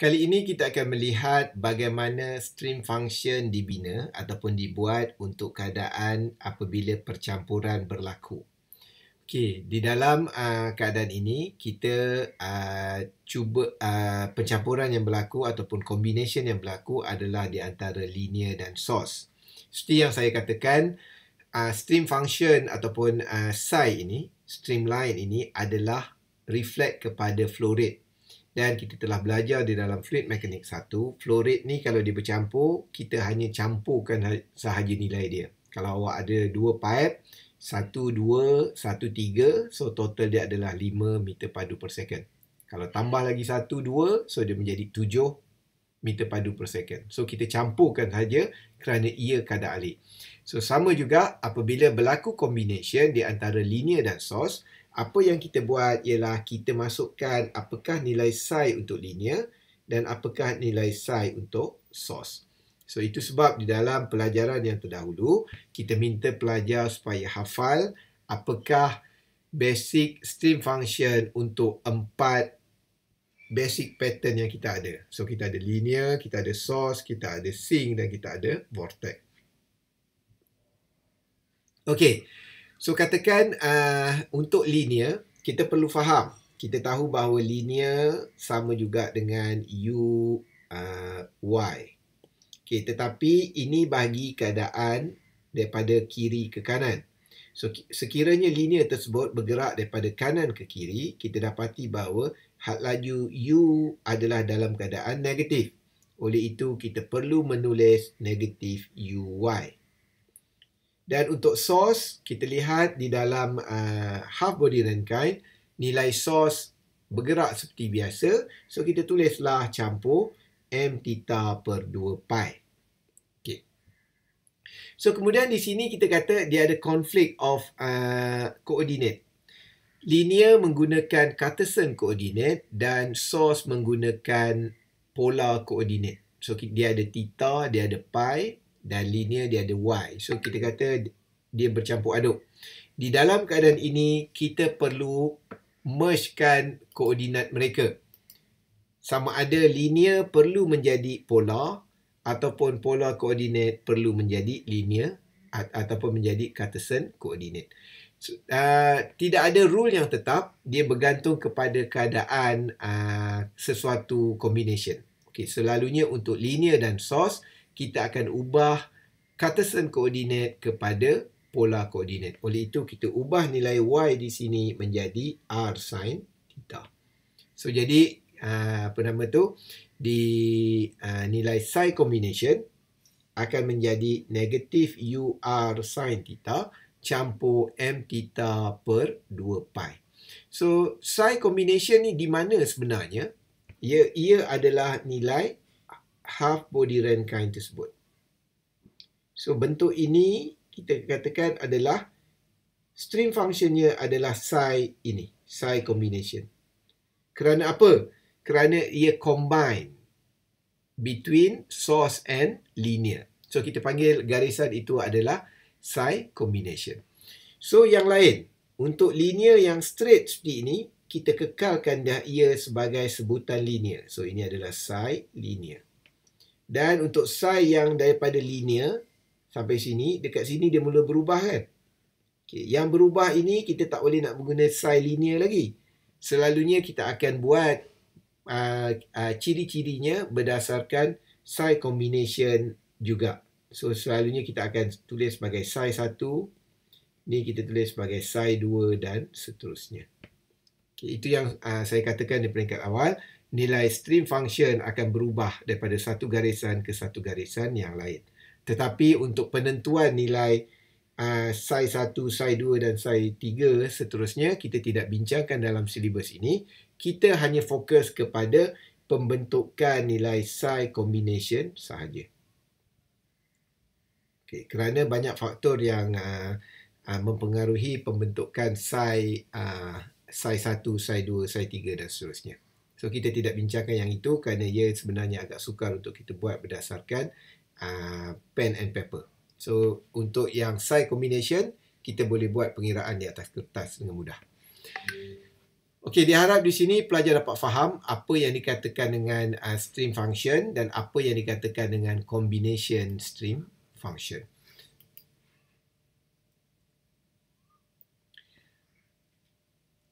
Kali ini kita akan melihat bagaimana stream function dibina ataupun dibuat untuk keadaan apabila percampuran berlaku. Okey, di dalam uh, keadaan ini kita uh, cuba uh, pencampuran yang berlaku ataupun combination yang berlaku adalah di antara linear dan source. Seperti yang saya katakan, uh, stream function ataupun uh, side ini, stream line ini adalah reflect kepada flow rate. Dan kita telah belajar di dalam fluid mekanik satu, flow rate ni kalau dia bercampur, kita hanya campurkan ha-, sahaja nilai dia. Kalau awak ada dua pipe, satu, dua, satu, tiga, so total dia adalah lima meter padu per second. Kalau tambah lagi satu, dua, so dia menjadi tujuh meter padu per second. So kita campurkan saja kerana ia kadar alik. So sama juga apabila berlaku combination di antara linear dan source, apa yang kita buat ialah kita masukkan apakah nilai psi untuk linear dan apakah nilai psi untuk source. So itu sebab di dalam pelajaran yang terdahulu kita minta pelajar supaya hafal apakah basic stream function untuk empat basic pattern yang kita ada. So kita ada linear, kita ada source, kita ada sink dan kita ada vortex. Okay. So katakan uh, untuk linear, kita perlu faham. Kita tahu bahawa linear sama juga dengan U, uh, Y. Okay, tetapi ini bagi keadaan daripada kiri ke kanan. So sekiranya linear tersebut bergerak daripada kanan ke kiri, kita dapati bahawa had laju U adalah dalam keadaan negatif. Oleh itu, kita perlu menulis negatif UY. Dan untuk source, kita lihat di dalam uh, half body rankine, nilai source bergerak seperti biasa. So, kita tulislah campur m theta per 2 pi. Okay. So, kemudian di sini kita kata dia ada konflik of uh, coordinate. Linear menggunakan Cartesian koordinat dan source menggunakan polar koordinat. So, dia ada theta, dia ada pi, dan linear dia ada y. So kita kata dia bercampur aduk. Di dalam keadaan ini kita perlu mergekan koordinat mereka. Sama ada linear perlu menjadi polar ataupun polar koordinat perlu menjadi linear ataupun menjadi Cartesian koordinat. So, uh, tidak ada rule yang tetap, dia bergantung kepada keadaan uh, sesuatu combination. Okay, selalunya untuk linear dan source kita akan ubah Cartesian koordinat kepada pola koordinat. Oleh itu, kita ubah nilai y di sini menjadi r sin theta. So, jadi, ah, apa nama tu? Di ah, nilai psi combination akan menjadi negatif r sin theta campur m theta per 2 pi. So, psi combination ni di mana sebenarnya? Ia, ia adalah nilai 0.0 half body rent kind tersebut. So bentuk ini kita katakan adalah stream functionnya adalah psi ini, psi combination. Kerana apa? Kerana ia combine between source and linear. So kita panggil garisan itu adalah psi combination. So yang lain, untuk linear yang straight seperti ini, kita kekalkan dah ia sebagai sebutan linear. So ini adalah psi linear. Dan untuk sai yang daripada linear sampai sini, dekat sini dia mula berubah kan? Okay. Yang berubah ini kita tak boleh nak guna sai linear lagi. Selalunya kita akan buat uh, uh, ciri-cirinya berdasarkan sai combination juga. So selalunya kita akan tulis sebagai sai 1. Ini kita tulis sebagai sai 2 dan seterusnya. Okay. Itu yang uh, saya katakan di peringkat awal nilai stream function akan berubah daripada satu garisan ke satu garisan yang lain. Tetapi untuk penentuan nilai uh, sai uh, 1, sai 2 dan sai 3 seterusnya kita tidak bincangkan dalam silibus ini. Kita hanya fokus kepada pembentukan nilai sai combination sahaja. Okay, kerana banyak faktor yang uh, uh, mempengaruhi pembentukan sai uh, sai 1, sai 2, sai 3 dan seterusnya. So kita tidak bincangkan yang itu kerana ia sebenarnya agak sukar untuk kita buat berdasarkan uh, pen and paper. So untuk yang side combination, kita boleh buat pengiraan di atas kertas dengan mudah. Okey, diharap di sini pelajar dapat faham apa yang dikatakan dengan uh, stream function dan apa yang dikatakan dengan combination stream function.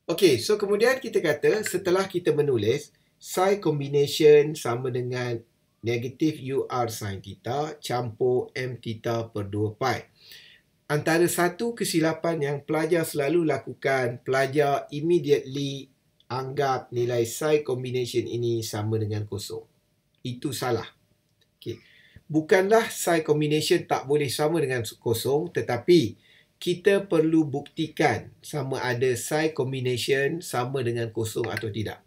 Okey, so kemudian kita kata setelah kita menulis psi combination sama dengan negatif UR sin theta campur M theta per 2 pi. Antara satu kesilapan yang pelajar selalu lakukan, pelajar immediately anggap nilai psi combination ini sama dengan kosong. Itu salah. Okey. Bukanlah psi combination tak boleh sama dengan kosong tetapi kita perlu buktikan sama ada side combination sama dengan kosong atau tidak.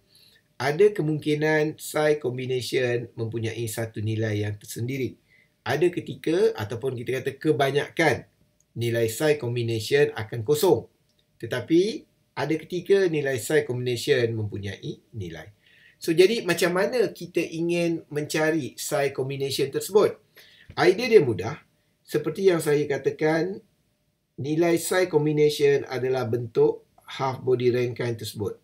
Ada kemungkinan side combination mempunyai satu nilai yang tersendiri. Ada ketika ataupun kita kata kebanyakan nilai side combination akan kosong. Tetapi ada ketika nilai side combination mempunyai nilai. So jadi macam mana kita ingin mencari side combination tersebut? Idea dia mudah. Seperti yang saya katakan, nilai psi combination adalah bentuk half body rankine tersebut.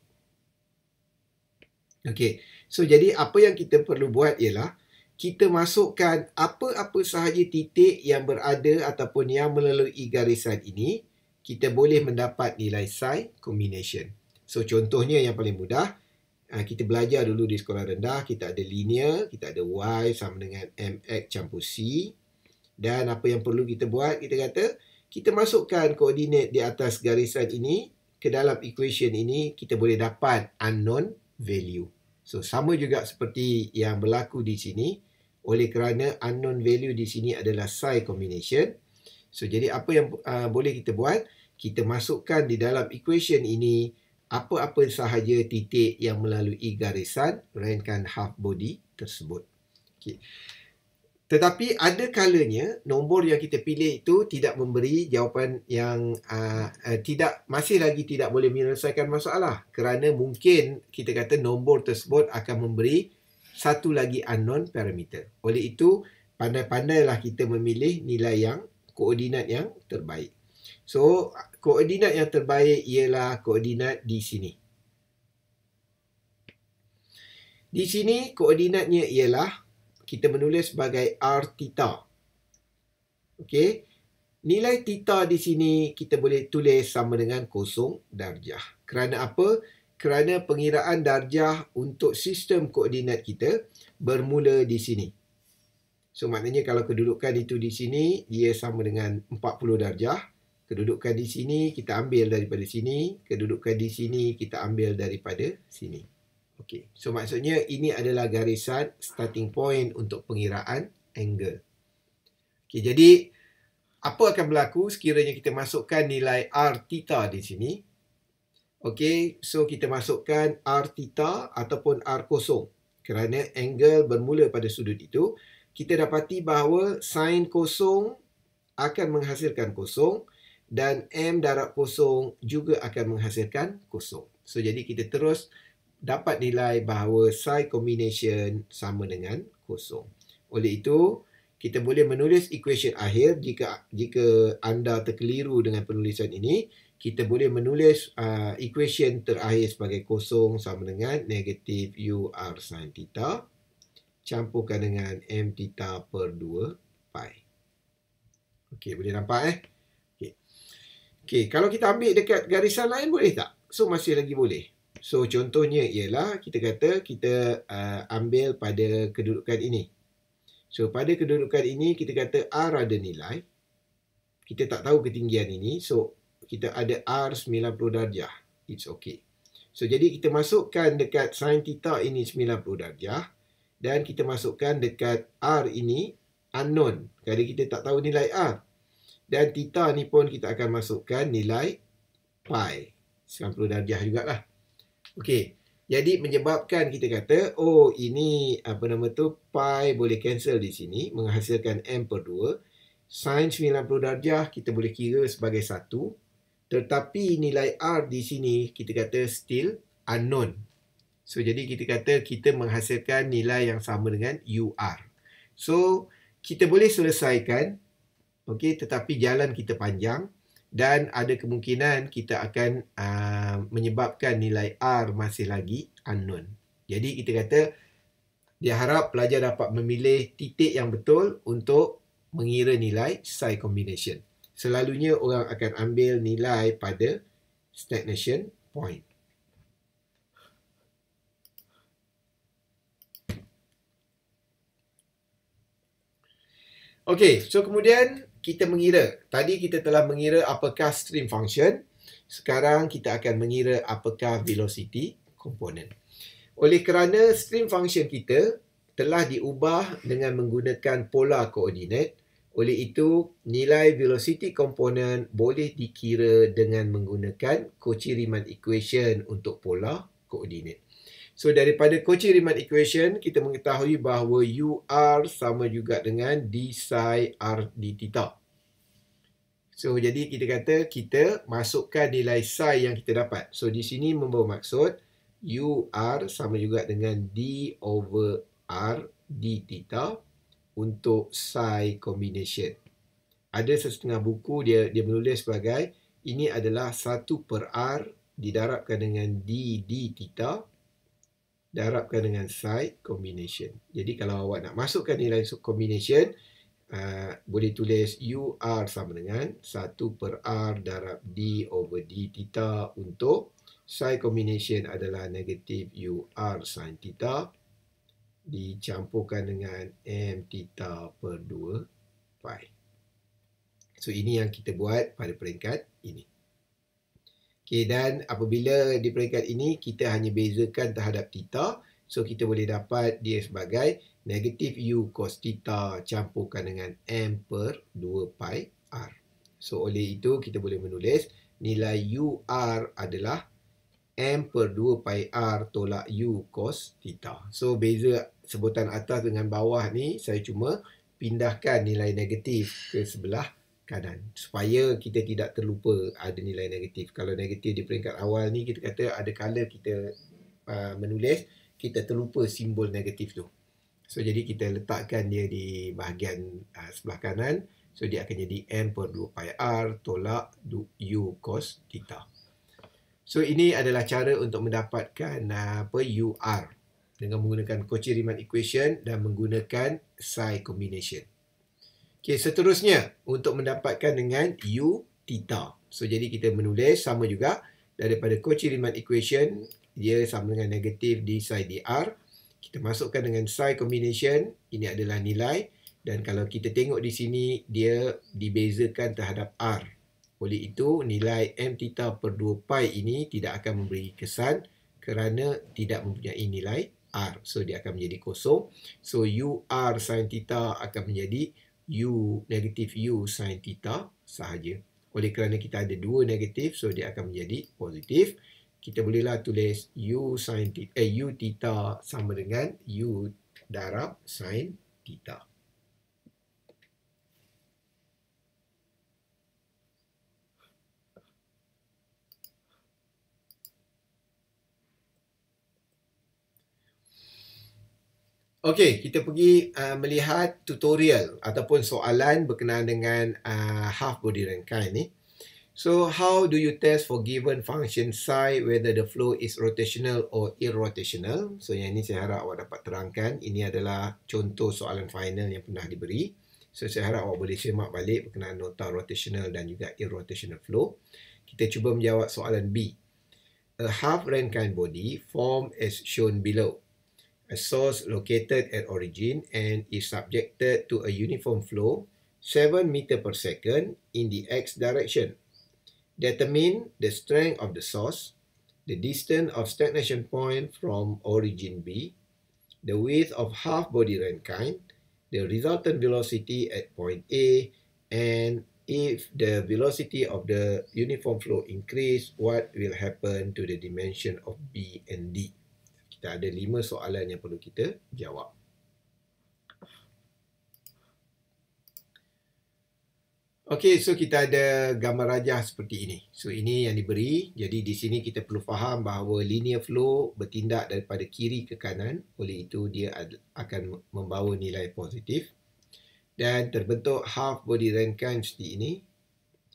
Okey. So jadi apa yang kita perlu buat ialah kita masukkan apa-apa sahaja titik yang berada ataupun yang melalui garisan ini, kita boleh mendapat nilai psi combination. So contohnya yang paling mudah, ah, kita belajar dulu di sekolah rendah, kita ada linear, kita ada y sama dengan mx campur c. Dan apa yang perlu kita buat, kita kata, kita masukkan koordinat di atas garisan ini ke dalam equation ini kita boleh dapat unknown value. So sama juga seperti yang berlaku di sini oleh kerana unknown value di sini adalah psi combination. So jadi apa yang uh, boleh kita buat? Kita masukkan di dalam equation ini apa-apa sahaja titik yang melalui garisan rankan half body tersebut. Okay. Tetapi ada kalanya nombor yang kita pilih itu tidak memberi jawapan yang uh, uh, tidak masih lagi tidak boleh menyelesaikan masalah kerana mungkin kita kata nombor tersebut akan memberi satu lagi unknown parameter. Oleh itu pandai-pandailah kita memilih nilai yang koordinat yang terbaik. So koordinat yang terbaik ialah koordinat di sini. Di sini koordinatnya ialah 0.0 kita menulis sebagai R theta. Okey. Nilai theta di sini kita boleh tulis sama dengan kosong darjah. Kerana apa? Kerana pengiraan darjah untuk sistem koordinat kita bermula di sini. So maknanya kalau kedudukan itu di sini, dia sama dengan 40 darjah. Kedudukan di sini kita ambil daripada sini. Kedudukan di sini kita ambil daripada sini. Okey, So maksudnya ini adalah garisan starting point untuk pengiraan angle. Okey, Jadi apa akan berlaku sekiranya kita masukkan nilai R theta di sini. Okey, So kita masukkan R theta ataupun R kosong. Kerana angle bermula pada sudut itu. Kita dapati bahawa sin kosong akan menghasilkan kosong dan M darab kosong juga akan menghasilkan kosong. So, jadi kita terus dapat nilai bahawa psi combination sama dengan kosong. Oleh itu, kita boleh menulis equation akhir jika jika anda terkeliru dengan penulisan ini, kita boleh menulis uh, equation terakhir sebagai kosong sama dengan negatif u r sin theta campurkan dengan m theta per 2 pi. Okey, boleh nampak eh? Okey. Okey, kalau kita ambil dekat garisan lain boleh tak? So masih lagi boleh. So contohnya ialah kita kata kita uh, ambil pada kedudukan ini. So pada kedudukan ini kita kata R ada nilai. Kita tak tahu ketinggian ini. So kita ada R 90 darjah. It's okay. So jadi kita masukkan dekat sin theta ini 90 darjah. Dan kita masukkan dekat R ini unknown. kerana kita tak tahu nilai R. Dan theta ni pun kita akan masukkan nilai pi. 90 darjah jugalah. Okey. Jadi menyebabkan kita kata oh ini apa nama tu pi boleh cancel di sini menghasilkan m per 2. Sin 90 darjah kita boleh kira sebagai satu, Tetapi nilai r di sini kita kata still unknown. So jadi kita kata kita menghasilkan nilai yang sama dengan ur. So kita boleh selesaikan Okey, tetapi jalan kita panjang dan ada kemungkinan kita akan uh, menyebabkan nilai R masih lagi unknown. Jadi kita kata dia harap pelajar dapat memilih titik yang betul untuk mengira nilai psi combination. Selalunya orang akan ambil nilai pada stagnation point. Okey, so kemudian kita mengira. Tadi kita telah mengira apakah stream function. Sekarang kita akan mengira apakah velocity component. Oleh kerana stream function kita telah diubah dengan menggunakan pola koordinat, oleh itu nilai velocity component boleh dikira dengan menggunakan Cauchy Riemann equation untuk pola koordinat. So daripada Cauchy Riemann equation kita mengetahui bahawa UR sama juga dengan d psi r d theta. So jadi kita kata kita masukkan nilai psi yang kita dapat. So di sini membawa maksud u r sama juga dengan d over r d theta untuk psi combination. Ada setengah buku dia dia menulis sebagai ini adalah 1 per r didarabkan dengan d d theta darabkan dengan psi combination. Jadi kalau awak nak masukkan nilai combination, Ah, boleh tulis U R sama dengan 1 per R darab D over D theta untuk psi combination adalah negatif U R sin theta dicampurkan dengan M theta per 2 pi. So ini yang kita buat pada peringkat ini. Okay, dan apabila di peringkat ini kita hanya bezakan terhadap theta. So kita boleh dapat dia sebagai negatif U cos theta campurkan dengan M per 2 pi R. So oleh itu kita boleh menulis nilai u r adalah M per 2 pi R tolak U cos theta. So beza sebutan atas dengan bawah ni saya cuma pindahkan nilai negatif ke sebelah kanan supaya kita tidak terlupa ada nilai negatif. Kalau negatif di peringkat awal ni kita kata ada kala kita uh, menulis kita terlupa simbol negatif tu. So jadi kita letakkan dia di bahagian uh, sebelah kanan. So dia akan jadi M per 2 pi R tolak U cos theta. So ini adalah cara untuk mendapatkan uh, apa r dengan menggunakan Cauchy Riemann equation dan menggunakan psi combination. Okay, seterusnya untuk mendapatkan dengan U theta. So jadi kita menulis sama juga daripada Cauchy Riemann equation dia sama dengan negatif di psi dr. Kita masukkan dengan psi combination, ini adalah nilai. Dan kalau kita tengok di sini, dia dibezakan terhadap R. Oleh itu, nilai M theta per 2 pi ini tidak akan memberi kesan kerana tidak mempunyai nilai R. So, dia akan menjadi kosong. So, U R sin theta akan menjadi U negatif U sin theta sahaja. Oleh kerana kita ada dua negatif, so dia akan menjadi Positif kita bolehlah tulis U sin theta, eh, U theta sama dengan U darab sin theta. Okey, kita pergi uh, melihat tutorial ataupun soalan berkenaan dengan uh, half body rangkaian ni. So how do you test for given function psi whether the flow is rotational or irrotational? So yang ini saya harap awak dapat terangkan. Ini adalah contoh soalan final yang pernah diberi. So saya harap awak boleh semak balik berkenaan nota rotational dan juga irrotational flow. Kita cuba menjawab soalan B. A half rankine body form as shown below. A source located at origin and is subjected to a uniform flow 7 meter per second in the x direction determine the strength of the source, the distance of stagnation point from origin B, the width of half body rankine, the resultant velocity at point A, and if the velocity of the uniform flow increase, what will happen to the dimension of B and D? Kita ada lima soalan yang perlu kita jawab. Okey, so kita ada gambar rajah seperti ini. So ini yang diberi. Jadi di sini kita perlu faham bahawa linear flow bertindak daripada kiri ke kanan. Oleh itu dia akan membawa nilai positif. Dan terbentuk half body rankine seperti ini.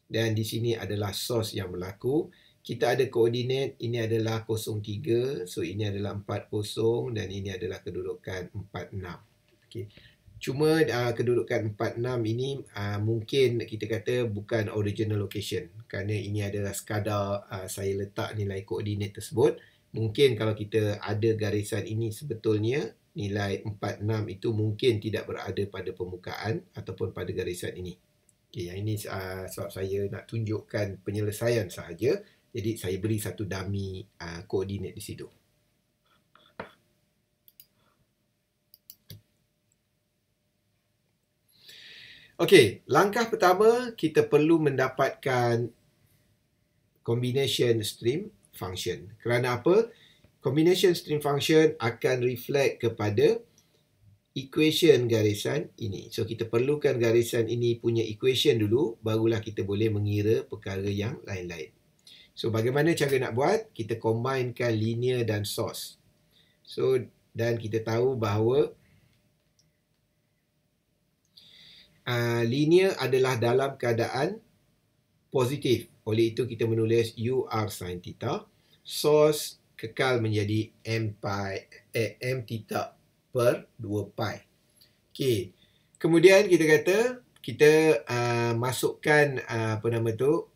Dan di sini adalah source yang berlaku. Kita ada koordinat, ini adalah 0.3. So ini adalah 4.0 dan ini adalah kedudukan 4.6. Okey. Cuma uh, kedudukan 46 ini uh, mungkin kita kata bukan original location kerana ini adalah sekadar uh, saya letak nilai koordinat tersebut. Mungkin kalau kita ada garisan ini sebetulnya nilai 46 itu mungkin tidak berada pada permukaan ataupun pada garisan ini. Okay, yang ini uh, sebab saya nak tunjukkan penyelesaian sahaja. Jadi saya beri satu dummy uh, koordinat di situ. Okey, langkah pertama kita perlu mendapatkan combination stream function. Kerana apa? Combination stream function akan reflect kepada equation garisan ini. So kita perlukan garisan ini punya equation dulu barulah kita boleh mengira perkara yang lain-lain. So bagaimana cara nak buat? Kita combinekan linear dan source. So dan kita tahu bahawa uh, linear adalah dalam keadaan positif. Oleh itu kita menulis u r sin theta. Source kekal menjadi m pi eh, m theta per 2 pi. Okey. Kemudian kita kata kita uh, masukkan uh, apa nama tu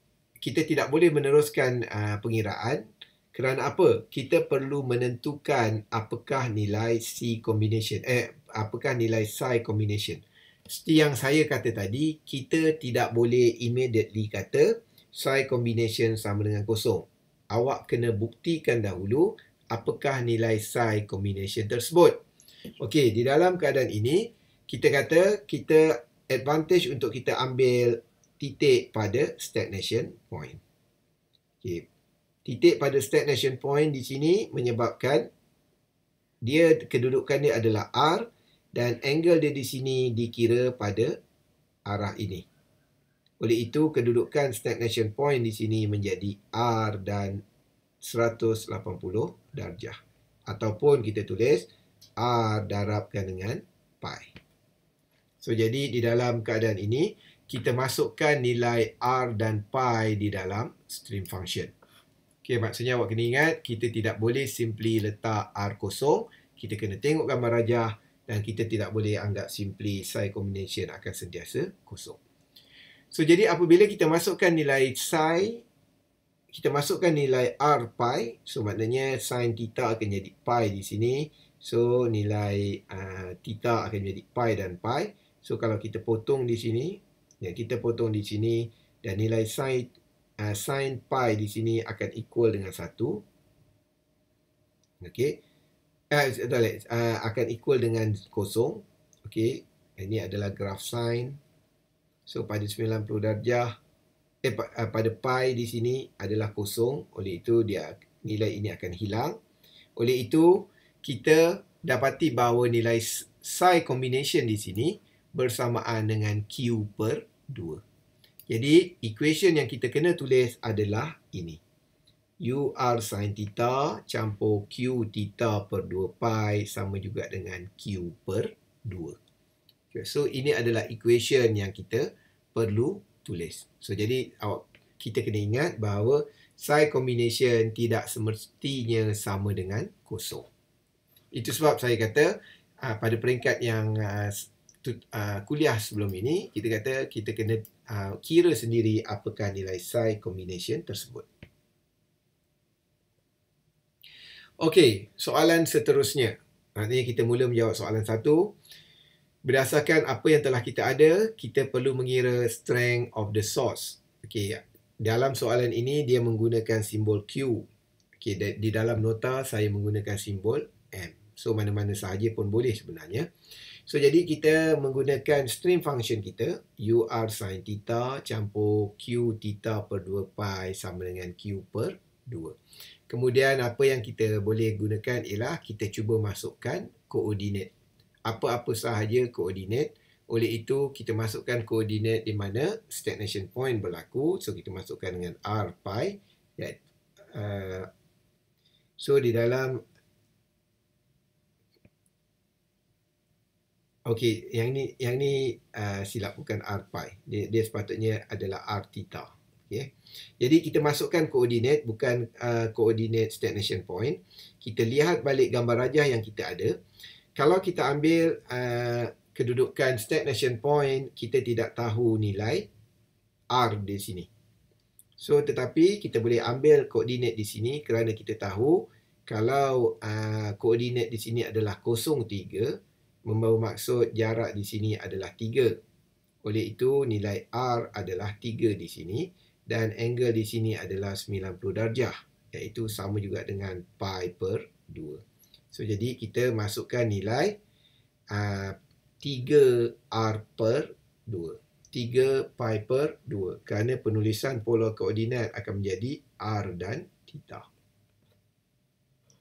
kita tidak boleh meneruskan uh, pengiraan kerana apa? Kita perlu menentukan apakah nilai C combination eh apakah nilai psi combination seperti yang saya kata tadi, kita tidak boleh immediately kata psi combination sama dengan kosong. Awak kena buktikan dahulu apakah nilai psi combination tersebut. Okey, di dalam keadaan ini, kita kata kita advantage untuk kita ambil titik pada stagnation point. Okey. Titik pada stagnation point di sini menyebabkan dia kedudukan dia adalah R dan angle dia di sini dikira pada arah ini. Oleh itu, kedudukan stagnation point di sini menjadi R dan 180 darjah. Ataupun kita tulis R darabkan dengan pi. So, jadi di dalam keadaan ini, kita masukkan nilai R dan pi di dalam stream function. Okay, maksudnya awak kena ingat, kita tidak boleh simply letak R kosong. Kita kena tengok gambar rajah dan kita tidak boleh anggap simply psi combination akan sentiasa kosong. So jadi apabila kita masukkan nilai psi kita masukkan nilai r pi so maknanya sin theta akan jadi pi di sini so nilai uh, theta akan jadi pi dan pi so kalau kita potong di sini ya kita potong di sini dan nilai sin uh, sin pi di sini akan equal dengan 1 okey Eh, uh, uh, akan equal dengan kosong. Okey. Ini adalah graf sine. So, pada 90 darjah. Eh, pa, uh, pada pi di sini adalah kosong. Oleh itu, dia nilai ini akan hilang. Oleh itu, kita dapati bahawa nilai psi combination di sini bersamaan dengan Q per 2. Jadi, equation yang kita kena tulis adalah ini. U r sin theta campur Q theta per 2 pi sama juga dengan Q per 2. Okay, so ini adalah equation yang kita perlu tulis. So jadi awak kita kena ingat bahawa psi combination tidak semestinya sama dengan kosong. Itu sebab saya kata uh, pada peringkat yang uh, ah, tut, uh, ah, kuliah sebelum ini kita kata kita kena uh, kira sendiri apakah nilai psi combination tersebut. Okey, soalan seterusnya. Maknanya kita mula menjawab soalan satu. Berdasarkan apa yang telah kita ada, kita perlu mengira strength of the source. Okey, dalam soalan ini dia menggunakan simbol Q. Okey, di dalam nota saya menggunakan simbol M. So, mana-mana sahaja pun boleh sebenarnya. So, jadi kita menggunakan stream function kita. u r sin theta campur Q theta per 2 pi sama dengan Q per 2. Kemudian apa yang kita boleh gunakan ialah kita cuba masukkan koordinat. Apa-apa sahaja koordinat. Oleh itu, kita masukkan koordinat di mana stagnation point berlaku. So, kita masukkan dengan R pi. That, ya, uh, so, di dalam... Okey, yang ni yang ni uh, silap bukan R pi. Dia, dia sepatutnya adalah R theta okay. Ya. Jadi kita masukkan koordinat bukan koordinat uh, stagnation point. Kita lihat balik gambar rajah yang kita ada. Kalau kita ambil uh, kedudukan stagnation point, kita tidak tahu nilai R di sini. So tetapi kita boleh ambil koordinat di sini kerana kita tahu kalau koordinat uh, di sini adalah 0.3, membawa maksud jarak di sini adalah 3. Oleh itu nilai R adalah 3 di sini dan angle di sini adalah 90 darjah iaitu sama juga dengan pi per 2. So jadi kita masukkan nilai uh, ah, 3r per 2. 3 pi per 2 kerana penulisan pola koordinat akan menjadi r dan theta.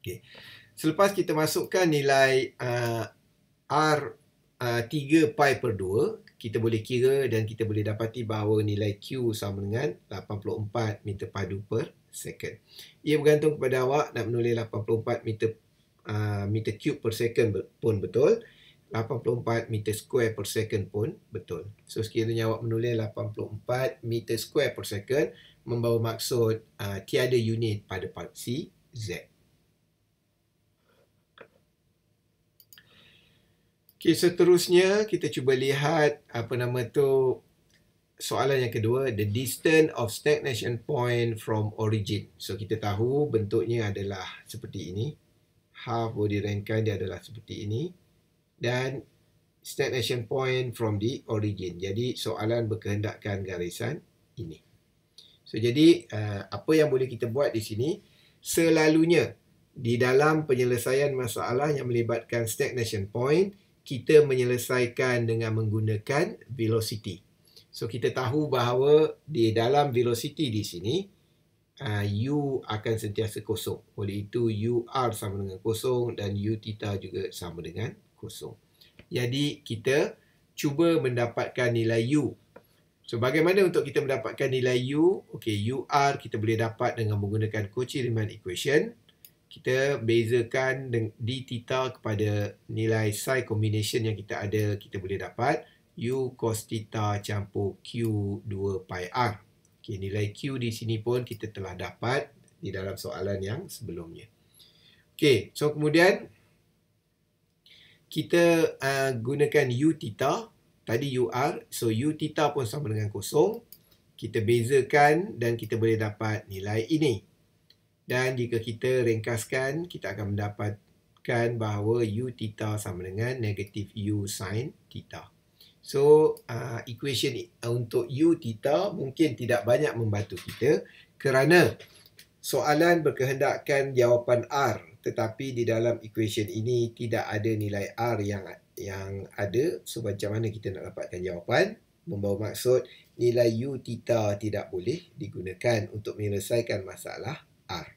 Okey. Selepas kita masukkan nilai uh, r 3 uh, pi per 2 kita boleh kira dan kita boleh dapati bahawa nilai Q sama dengan 84 meter padu per second. Ia bergantung kepada awak nak menulis 84 meter uh, meter cube per second pun betul. 84 meter square per second pun betul. So sekiranya awak menulis 84 meter square per second membawa maksud uh, tiada unit pada parti Z. Okey, seterusnya kita cuba lihat apa nama tu soalan yang kedua, the distance of stagnation point from origin. So kita tahu bentuknya adalah seperti ini. Half body rankine kan dia adalah seperti ini dan stagnation point from the origin. Jadi soalan berkehendakkan garisan ini. So jadi uh, apa yang boleh kita buat di sini selalunya di dalam penyelesaian masalah yang melibatkan stagnation point kita menyelesaikan dengan menggunakan velocity. So kita tahu bahawa di dalam velocity di sini uh, u akan sentiasa kosong. Oleh itu u r sama dengan kosong dan u theta juga sama dengan kosong. Jadi kita cuba mendapatkan nilai u. So bagaimana untuk kita mendapatkan nilai u? Okey, r kita boleh dapat dengan menggunakan Cauchy-Riemann equation kita bezakan di theta kepada nilai psi combination yang kita ada kita boleh dapat u cos theta campur q 2 pi r okey nilai q di sini pun kita telah dapat di dalam soalan yang sebelumnya okey so kemudian kita uh, gunakan u theta tadi u r, so u theta pun sama dengan kosong kita bezakan dan kita boleh dapat nilai ini dan jika kita ringkaskan, kita akan mendapatkan bahawa U theta sama dengan negatif U sin theta. So, uh, equation uh, untuk U theta mungkin tidak banyak membantu kita kerana soalan berkehendakkan jawapan R tetapi di dalam equation ini tidak ada nilai R yang yang ada. So, macam mana kita nak dapatkan jawapan? Membawa maksud nilai U theta tidak boleh digunakan untuk menyelesaikan masalah R.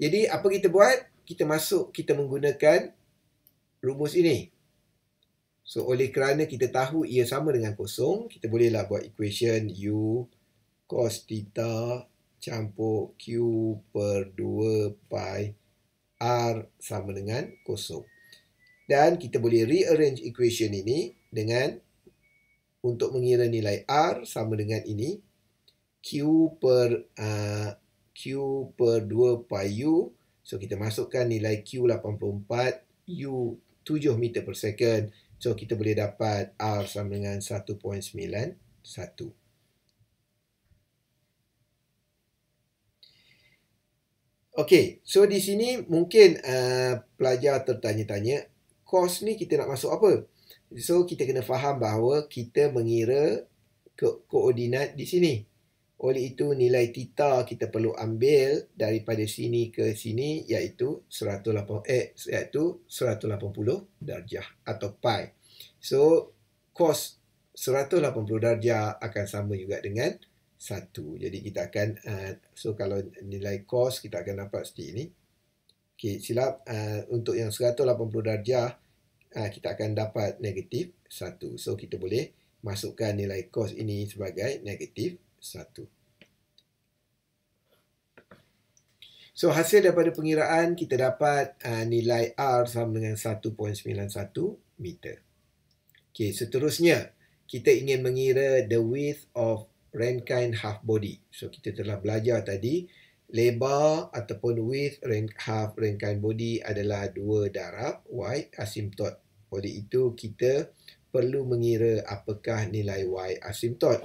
Jadi apa kita buat? Kita masuk, kita menggunakan rumus ini. So oleh kerana kita tahu ia sama dengan kosong, kita bolehlah buat equation u cos theta campur q per 2 pi r sama dengan kosong. Dan kita boleh rearrange equation ini dengan untuk mengira nilai r sama dengan ini. Q per uh, Q per 2 pi u. So kita masukkan nilai q 84, u 7 meter per second. So kita boleh dapat r sama dengan 1.91. Okey, so di sini mungkin uh, pelajar tertanya-tanya, kos ni kita nak masuk apa? So kita kena faham bahawa kita mengira ke koordinat di sini. Oleh itu nilai tita kita perlu ambil daripada sini ke sini iaitu 180 eh iaitu 180 darjah atau pi. So cos 180 darjah akan sama juga dengan 1. Jadi kita akan uh, so kalau nilai cos kita akan dapat seperti ini. Okey silap uh, untuk yang 180 darjah uh, kita akan dapat negatif 1. So kita boleh masukkan nilai cos ini sebagai negatif 1. Satu. So hasil daripada pengiraan kita dapat uh, nilai R sama dengan 1.91 meter. Okay, seterusnya kita ingin mengira the width of Rankine half body. So kita telah belajar tadi lebar ataupun width rank half Rankine body adalah dua darab y asymptote. Oleh itu kita perlu mengira apakah nilai y asymptote.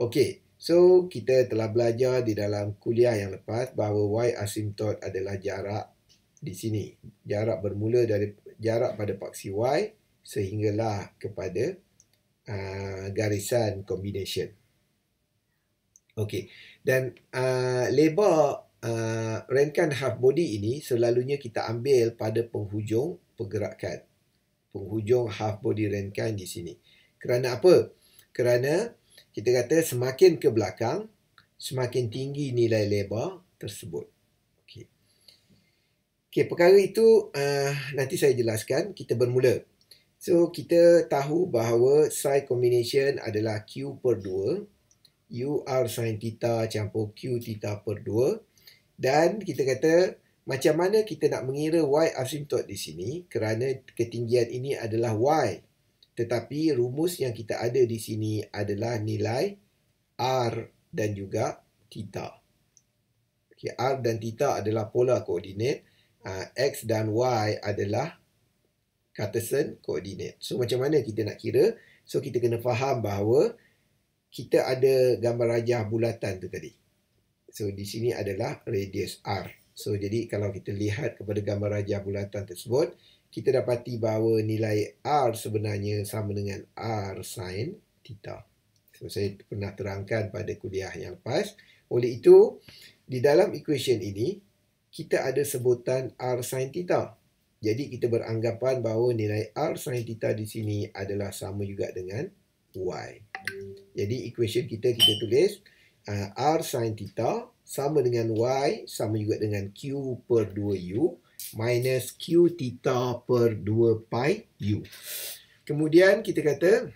Okay. So, kita telah belajar di dalam kuliah yang lepas bahawa y asymptote adalah jarak di sini. Jarak bermula dari jarak pada paksi y sehinggalah kepada uh, garisan combination. Okey. Dan uh, ah, lebar uh, ah, rankan half body ini selalunya kita ambil pada penghujung pergerakan. Penghujung half body rankan di sini. Kerana apa? Kerana kita kata semakin ke belakang semakin tinggi nilai lebar tersebut okey okey perkara itu uh, nanti saya jelaskan kita bermula so kita tahu bahawa psi combination adalah q per 2 r sin theta campur q theta per 2 dan kita kata macam mana kita nak mengira y asymptote di sini kerana ketinggian ini adalah y tetapi rumus yang kita ada di sini adalah nilai R dan juga theta. Okay, R dan theta adalah pola koordinat. Uh, ah, X dan Y adalah Cartesian koordinat. So macam mana kita nak kira? So kita kena faham bahawa kita ada gambar rajah bulatan tu tadi. So di sini adalah radius R. So jadi kalau kita lihat kepada gambar rajah bulatan tersebut, kita dapati bahawa nilai R sebenarnya sama dengan R sin theta. So, saya pernah terangkan pada kuliah yang lepas. Oleh itu, di dalam equation ini, kita ada sebutan R sin theta. Jadi, kita beranggapan bahawa nilai R sin theta di sini adalah sama juga dengan Y. Jadi, equation kita, kita tulis uh, R sin theta sama dengan Y sama juga dengan Q per 2U minus Q theta per 2 pi U. Kemudian kita kata,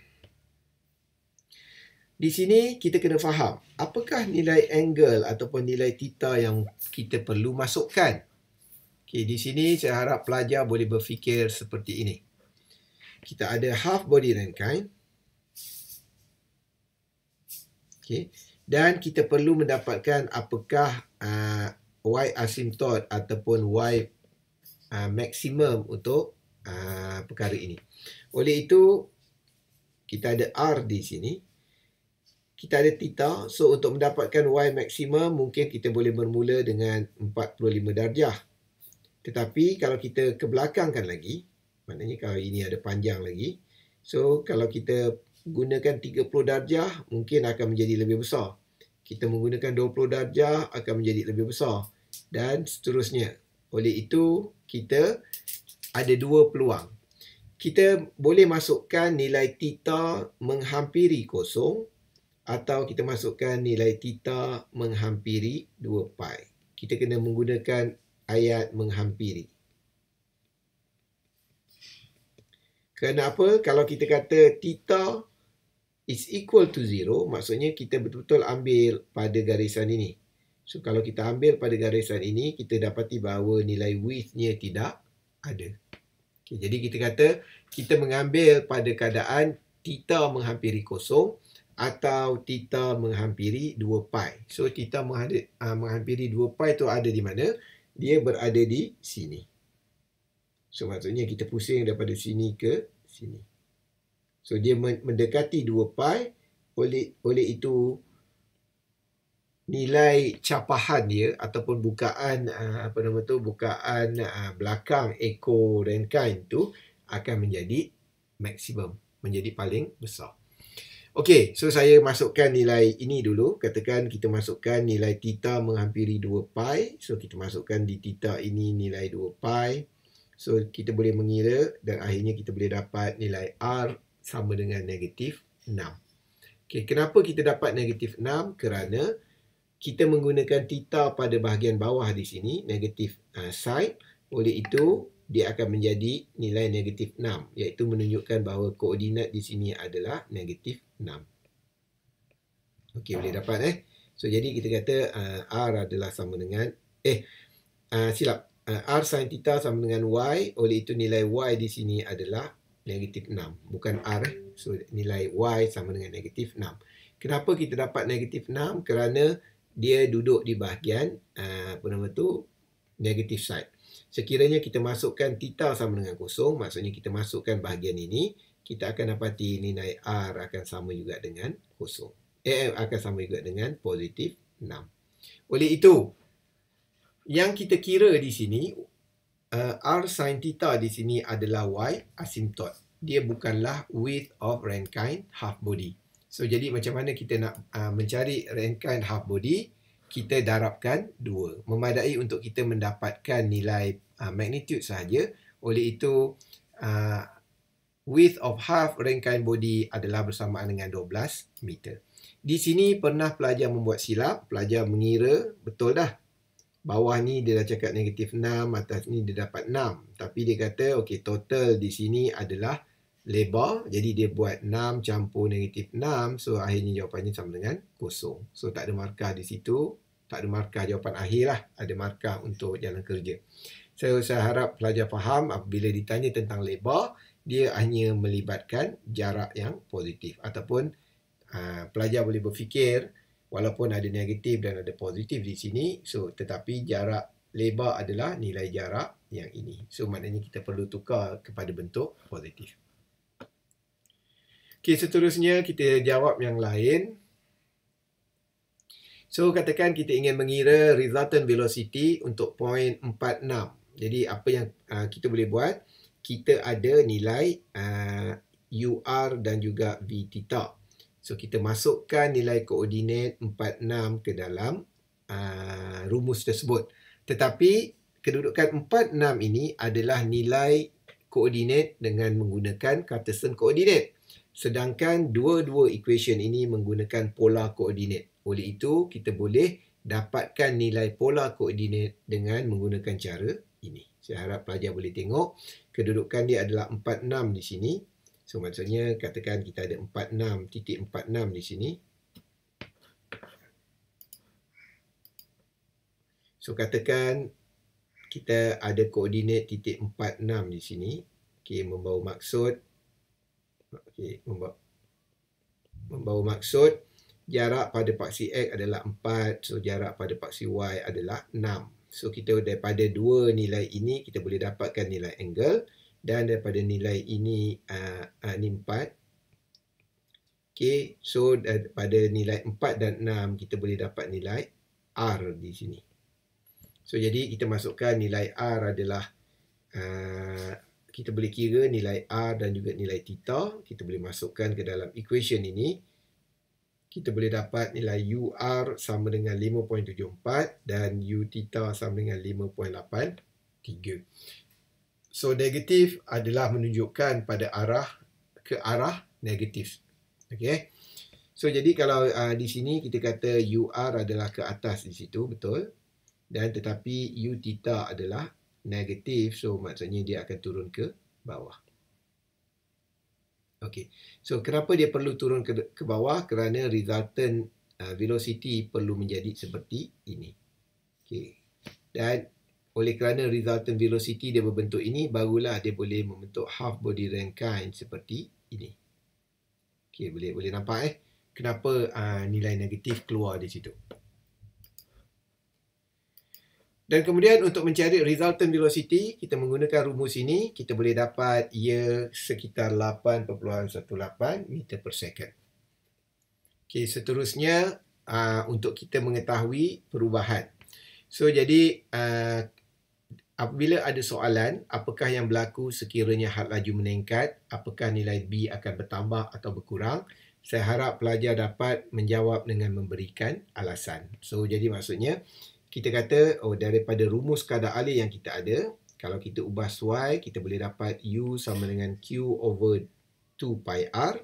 di sini kita kena faham apakah nilai angle ataupun nilai theta yang kita perlu masukkan. Okay, di sini saya harap pelajar boleh berfikir seperti ini. Kita ada half body rankine. Okay. Dan kita perlu mendapatkan apakah uh, y asymptote ataupun y uh, maksimum untuk uh, perkara ini. Oleh itu, kita ada R di sini. Kita ada theta. So, untuk mendapatkan Y maksimum, mungkin kita boleh bermula dengan 45 darjah. Tetapi, kalau kita kebelakangkan lagi, maknanya kalau ini ada panjang lagi. So, kalau kita gunakan 30 darjah, mungkin akan menjadi lebih besar. Kita menggunakan 20 darjah, akan menjadi lebih besar. Dan seterusnya, oleh itu, kita ada dua peluang. Kita boleh masukkan nilai tita menghampiri kosong atau kita masukkan nilai tita menghampiri 2 pi. Kita kena menggunakan ayat menghampiri. Kenapa? Kalau kita kata tita is equal to 0, maksudnya kita betul-betul ambil pada garisan ini. So kalau kita ambil pada garisan ini, kita dapati bahawa nilai width-nya tidak ada. Okay, jadi kita kata kita mengambil pada keadaan theta menghampiri kosong atau theta menghampiri 2 pi. So theta ah, menghampiri 2 pi itu ada di mana? Dia berada di sini. So maksudnya kita pusing daripada sini ke sini. So dia mendekati 2 pi oleh oleh itu nilai capahan dia ataupun bukaan ah, apa nama tu bukaan ah, belakang eco rankine tu akan menjadi maksimum menjadi paling besar. Okey, so saya masukkan nilai ini dulu. Katakan kita masukkan nilai tita menghampiri 2 pi. So kita masukkan di tita ini nilai 2 pi. So kita boleh mengira dan akhirnya kita boleh dapat nilai R sama dengan negatif 6. Okey, kenapa kita dapat negatif 6? Kerana kita menggunakan tita pada bahagian bawah di sini, negatif uh, side. Oleh itu, dia akan menjadi nilai negatif 6. Iaitu menunjukkan bahawa koordinat di sini adalah negatif 6. Okey, boleh dapat eh. So, jadi kita kata uh, R adalah sama dengan, eh uh, silap. Uh, R sin tita sama dengan Y. Oleh itu, nilai Y di sini adalah negatif 6. Bukan R. Eh? So, nilai Y sama dengan negatif 6. Kenapa kita dapat negatif 6? Kerana dia duduk di bahagian ah, apa nama tu negative side sekiranya kita masukkan theta sama dengan kosong maksudnya kita masukkan bahagian ini kita akan dapati nilai R akan sama juga dengan kosong Eh, eh akan sama juga dengan positif 6 oleh itu yang kita kira di sini ah, R sin theta di sini adalah Y asimptot dia bukanlah width of Rankine half body. So jadi macam mana kita nak uh, mencari rankan half body kita darabkan dua memadai untuk kita mendapatkan nilai uh, magnitude sahaja oleh itu uh, width of half rangkaian body adalah bersamaan dengan 12 meter. Di sini pernah pelajar membuat silap, pelajar mengira betul dah. Bawah ni dia dah cakap negatif 6, atas ni dia dapat 6. Tapi dia kata okay, total di sini adalah lebar jadi dia buat 6 campur negatif 6 so akhirnya jawapannya sama dengan kosong so tak ada markah di situ tak ada markah jawapan akhir lah ada markah untuk jalan kerja so, saya harap pelajar faham apabila ditanya tentang lebar dia hanya melibatkan jarak yang positif ataupun uh, pelajar boleh berfikir walaupun ada negatif dan ada positif di sini so tetapi jarak lebar adalah nilai jarak yang ini so maknanya kita perlu tukar kepada bentuk positif Okey, seterusnya kita jawab yang lain. So, katakan kita ingin mengira resultant velocity untuk point 46. Jadi, apa yang uh, kita boleh buat? Kita ada nilai uh, UR dan juga V theta. So, kita masukkan nilai koordinat 46 ke dalam uh, rumus tersebut. Tetapi, kedudukan 46 ini adalah nilai koordinat dengan menggunakan Cartesian koordinat. Sedangkan dua-dua equation ini menggunakan pola koordinat. Oleh itu, kita boleh dapatkan nilai pola koordinat dengan menggunakan cara ini. Saya harap pelajar boleh tengok. Kedudukan dia adalah 4,6 di sini. So, maksudnya katakan kita ada 4,6.46 di sini. So, katakan kita ada koordinat titik 4,6 di sini. Okay, membawa maksud 4,6 okay, membawa, membawa maksud jarak pada paksi X adalah 4 so jarak pada paksi Y adalah 6 so kita daripada dua nilai ini kita boleh dapatkan nilai angle dan daripada nilai ini uh, uh, ni 4 okay, so daripada nilai 4 dan 6 kita boleh dapat nilai R di sini so jadi kita masukkan nilai R adalah uh, kita boleh kira nilai R dan juga nilai theta. Kita boleh masukkan ke dalam equation ini. Kita boleh dapat nilai UR sama dengan 5.74 dan U theta sama dengan 5.83. So negatif adalah menunjukkan pada arah ke arah negatif. Okay. So jadi kalau uh, di sini kita kata UR adalah ke atas di situ betul. Dan tetapi U theta adalah negatif so maksudnya dia akan turun ke bawah Okay, So kenapa dia perlu turun ke, ke bawah? Kerana resultant uh, velocity perlu menjadi seperti ini. Okay, Dan oleh kerana resultant velocity dia berbentuk ini, barulah dia boleh membentuk half body rankine seperti ini. Okay, boleh boleh nampak eh kenapa uh, nilai negatif keluar di situ. Dan kemudian untuk mencari resultant velocity, kita menggunakan rumus ini, kita boleh dapat ia sekitar 8.18 meter per second. Okey, seterusnya uh, untuk kita mengetahui perubahan. So, jadi uh, apabila ada soalan, apakah yang berlaku sekiranya had laju meningkat, apakah nilai B akan bertambah atau berkurang, saya harap pelajar dapat menjawab dengan memberikan alasan. So, jadi maksudnya, kita kata oh daripada rumus kadar alir yang kita ada kalau kita ubah suai kita boleh dapat u sama dengan q over 2 pi r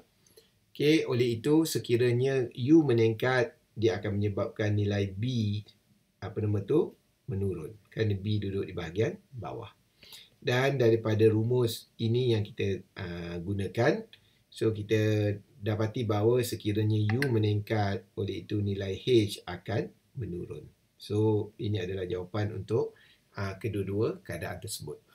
okey oleh itu sekiranya u meningkat dia akan menyebabkan nilai b apa nama tu menurun kerana b duduk di bahagian bawah dan daripada rumus ini yang kita uh, gunakan so kita dapati bahawa sekiranya u meningkat oleh itu nilai h akan menurun So ini adalah jawapan untuk uh, kedua-dua keadaan tersebut.